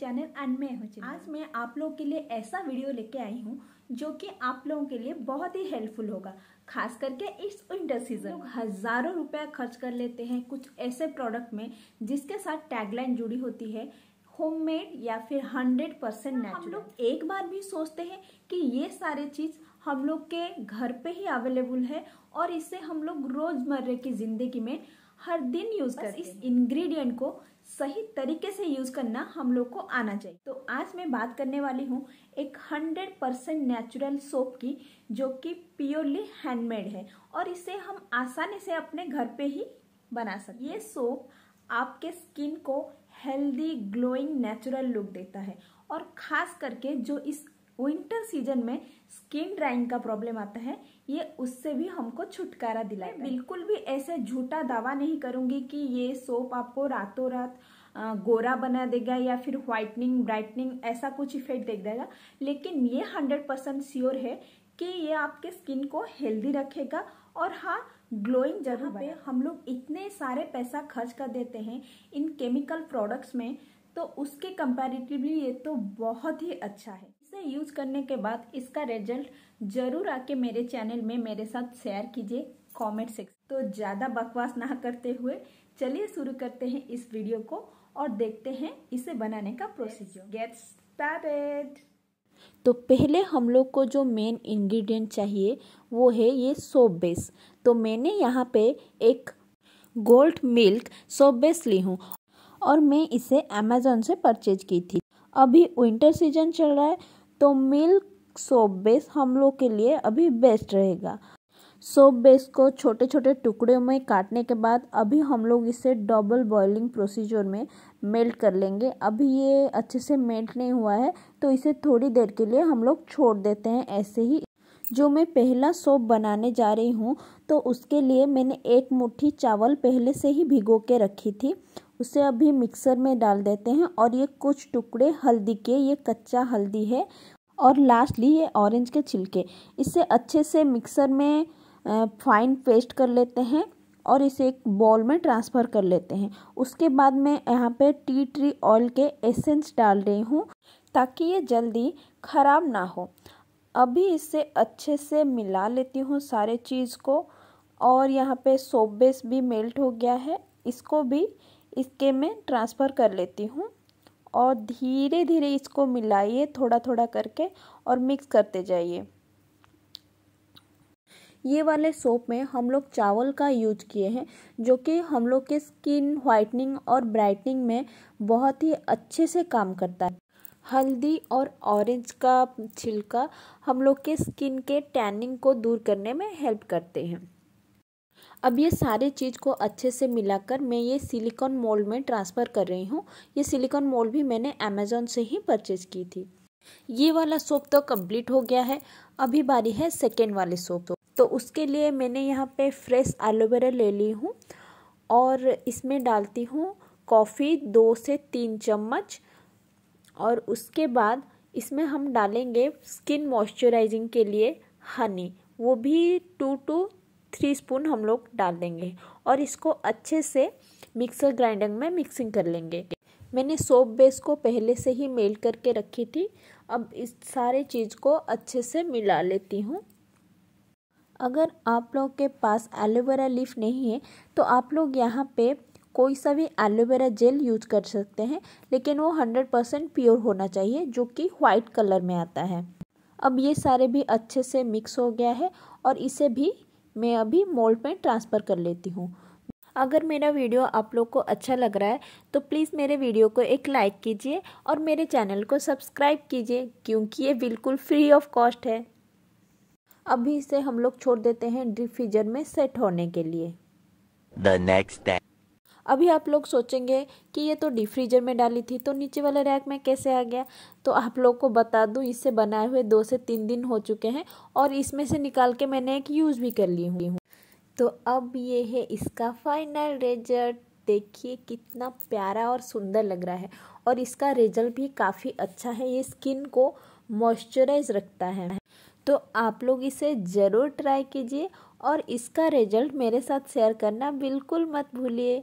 channel अनमय हो आज मैं आप लोगों के लिए ऐसा वीडियो लेके आई हूँ जो कि आप लोगों के लिए बहुत ही हेल्पफुल होगा खास करके इस विंटर सीजन लोग हजारों रुपया खर्च कर लेते हैं कुछ ऐसे प्रोडक्ट में जिसके साथ टैगलाइन जुड़ी होती है होममेड या फिर हंड्रेड हाँ, परसेंट हम लोग एक बार भी सोचते हैं कि ये सारे चीज़ हम लोग के घर पे ही अवेलेबल है और इसे हम लोग रोजमर्रे की जिंदगी में हर दिन यूज कर इस इंग्रेडिएंट को सही तरीके से यूज करना हम लोग को आना चाहिए तो आज मैं बात करने वाली हूँ एक हंड्रेड परसेंट नेचुरल सोप की जो कि प्योरली हैंडमेड है और इसे हम आसानी से अपने घर पे ही बना सकते ये सोप आपके स्किन को हेल्दी ग्लोइंग नेचुरल लुक देता है और खास करके जो इस विंटर सीजन में स्किन ड्राइंग का प्रॉब्लम आता है ये उससे भी हमको छुटकारा दिलाए बिल्कुल भी ऐसे झूठा दावा नहीं करूंगी कि ये सोप आपको रातों रात गोरा बना देगा या फिर व्हाइटनिंग ब्राइटनिंग ऐसा कुछ इफेक्ट देख देगा लेकिन ये हंड्रेड परसेंट श्योर है कि ये आपके स्किन को हेल्दी रखेगा और हाँ ग्लोइंग जगह पे हम लोग इतने सारे पैसा खर्च कर देते हैं इन केमिकल प्रोडक्ट्स में तो उसके कंपैरेटिवली ये तो बहुत ही अच्छा है इसे यूज करने के बाद इसका रिजल्ट जरूर आके मेरे चैनल में मेरे साथ शेयर कीजिए कमेंट सेक्शन तो ज़्यादा बकवास ना करते हुए चलिए शुरू करते हैं इस वीडियो को और देखते हैं इसे बनाने का प्रोसीजर गेट स्टार्टेड तो पहले हम लोग को जो मेन इंग्रेडिएंट चाहिए वो है ये सोप बेस तो मैंने यहाँ पे एक गोल्ड मिल्क सोप बेस ली हूँ और मैं इसे अमेज़ोन से परचेज की थी अभी विंटर सीजन चल रहा है तो मिल्क सोप बेस हम लोग के लिए अभी बेस्ट रहेगा सोप बेस को छोटे छोटे टुकड़े में काटने के बाद अभी हम लोग इसे डबल बॉइलिंग प्रोसीजर में मेल्ट कर लेंगे अभी ये अच्छे से मेल्ट नहीं हुआ है तो इसे थोड़ी देर के लिए हम लोग छोड़ देते हैं ऐसे ही जो मैं पहला सोप बनाने जा रही हूँ तो उसके लिए मैंने एक मुट्ठी चावल पहले से ही भिगो के रखी थी उसे अभी मिक्सर में डाल देते हैं और ये कुछ टुकड़े हल्दी के ये कच्चा हल्दी है और लास्टली ये ऑरेंज के छिलके इसे अच्छे से मिक्सर में फाइन पेस्ट कर लेते हैं और इसे एक बॉल में ट्रांसफ़र कर लेते हैं उसके बाद मैं यहाँ पे टी ट्री ऑयल के एसेंस डाल रही हूँ ताकि ये जल्दी ख़राब ना हो अभी इसे अच्छे से मिला लेती हूँ सारे चीज़ को और यहाँ पे सोप बेस भी मेल्ट हो गया है इसको भी इसके मैं ट्रांसफ़र कर लेती हूँ और धीरे धीरे इसको मिलाइए थोड़ा थोड़ा करके और मिक्स करते जाइए ये वाले सोप में हम लोग चावल का यूज किए हैं जो कि हम लोग के स्किन वाइटनिंग और ब्राइटनिंग में बहुत ही अच्छे से काम करता है हल्दी और ऑरेंज का छिलका हम लोग के स्किन के टैनिंग को दूर करने में हेल्प करते हैं अब ये सारे चीज़ को अच्छे से मिलाकर मैं ये सिलिकॉन मोल्ड में ट्रांसफ़र कर रही हूँ ये सिलिकॉन मोल्ड भी मैंने अमेज़ोन से ही परचेज़ की थी ये वाला सोप तो कंप्लीट हो गया है अभी बारी है सेकेंड वाले सोप तो, तो उसके लिए मैंने यहाँ पे फ्रेश एलोवेरा ले ली हूँ और इसमें डालती हूँ कॉफ़ी दो से तीन चम्मच और उसके बाद इसमें हम डालेंगे स्किन मॉइस्चराइजिंग के लिए हनी वो भी टू टू थ्री स्पून हम लोग डाल देंगे और इसको अच्छे से मिक्सर ग्राइंडर में मिक्सिंग कर लेंगे मैंने सोप बेस को पहले से ही मेल करके रखी थी अब इस सारे चीज़ को अच्छे से मिला लेती हूँ अगर आप लोग के पास एलोवेरा लीफ नहीं है तो आप लोग यहाँ पे कोई सा भी एलोवेरा जेल यूज कर सकते हैं लेकिन वो हंड्रेड परसेंट प्योर होना चाहिए जो कि वाइट कलर में आता है अब ये सारे भी अच्छे से मिक्स हो गया है और इसे भी मैं अभी मोल्ड में ट्रांसफ़र कर लेती हूँ अगर मेरा वीडियो आप लोग को अच्छा लग रहा है तो प्लीज़ मेरे वीडियो को एक लाइक कीजिए और मेरे चैनल को सब्सक्राइब कीजिए क्योंकि ये बिल्कुल फ्री ऑफ कॉस्ट है अभी इसे हम लोग छोड़ देते हैं डिफ्यूजर में सेट होने के लिए द नेक्स्ट अभी आप लोग सोचेंगे कि ये तो डिफ्रीजर फ्रीजर में डाली थी तो नीचे वाले रैक में कैसे आ गया तो आप लोग को बता दूँ इससे बनाए हुए दो से तीन दिन हो चुके हैं और इसमें से निकाल के मैंने एक यूज़ भी कर ली हुई हूँ तो अब ये है इसका फाइनल रिजल्ट देखिए कितना प्यारा और सुंदर लग रहा है और इसका रिजल्ट भी काफ़ी अच्छा है ये स्किन को मॉइस्चराइज रखता है तो आप लोग इसे ज़रूर ट्राई कीजिए और इसका रिजल्ट मेरे साथ शेयर करना बिल्कुल मत भूलिए